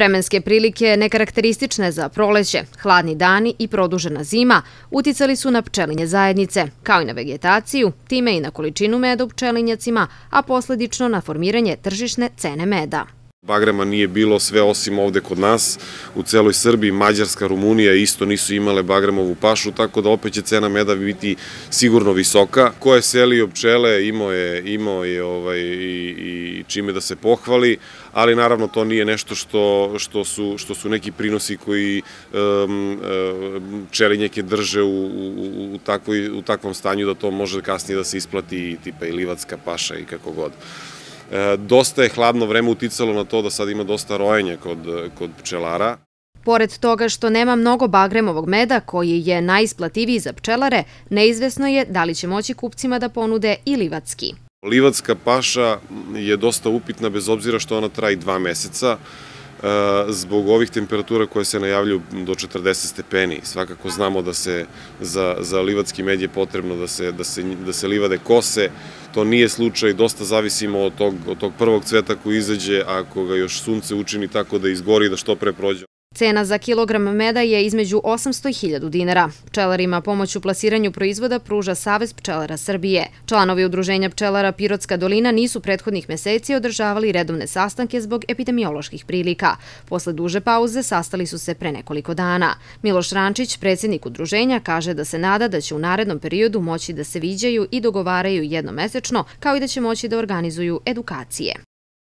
Vremenske prilike nekarakteristične za proleće, hladni dani i produžena zima uticali su na pčelinje zajednice, kao i na vegetaciju, time i na količinu meda u pčelinjacima, a posledično na formiranje tržišne cene meda. Bagrema nije bilo sve osim ovde kod nas. U celoj Srbiji, Mađarska, Rumunija isto nisu imale bagramovu pašu, tako da opet će cena meda biti sigurno visoka. Ko je selio pčele, imao je, imao je ovaj, i, i čime da se pohvali, ali naravno to nije nešto što, što, su, što su neki prinosi koji um, pčelinjake drže u, u, takvoj, u takvom stanju da to može kasnije da se isplati i tipa i paša i kako god. Dosta je hladno vreme uticalo na to da sad ima dosta rojenja kod, kod pčelara. Pored toga što nema mnogo bagremovog meda, koji je najisplativiji za pčelare, neizvesno je da li će moći kupcima da ponude i livatski. Livatska paša je dosta upitna bez obzira što ona traji dva meseca. Eh, zbog ovih temperatura koje se najavljuju do 40 stepeni. Svakako znamo da se za, za livatski med je potrebno da se, da, se, da se livade kose. To nije slučaj, dosta zavisimo od tog, od tog prvog cveta koji izađe, ako ga još sunce učini tako da izgori da što pre prođe. Cena za kilogram meda je između 800 i 1000 dinara. Pčelarima pomoć u plasiranju proizvoda pruža Savez pčelara Srbije. Članovi udruženja pčelara Pirotska dolina nisu prethodnih meseci održavali redovne sastanke zbog epidemioloških prilika. Posle duže pauze sastali su se pre nekoliko dana. Miloš Rančić, predsjednik udruženja, kaže da se nada da će u narednom periodu moći da se viđaju i dogovaraju jednomesečno, kao i da će moći da organizuju edukacije.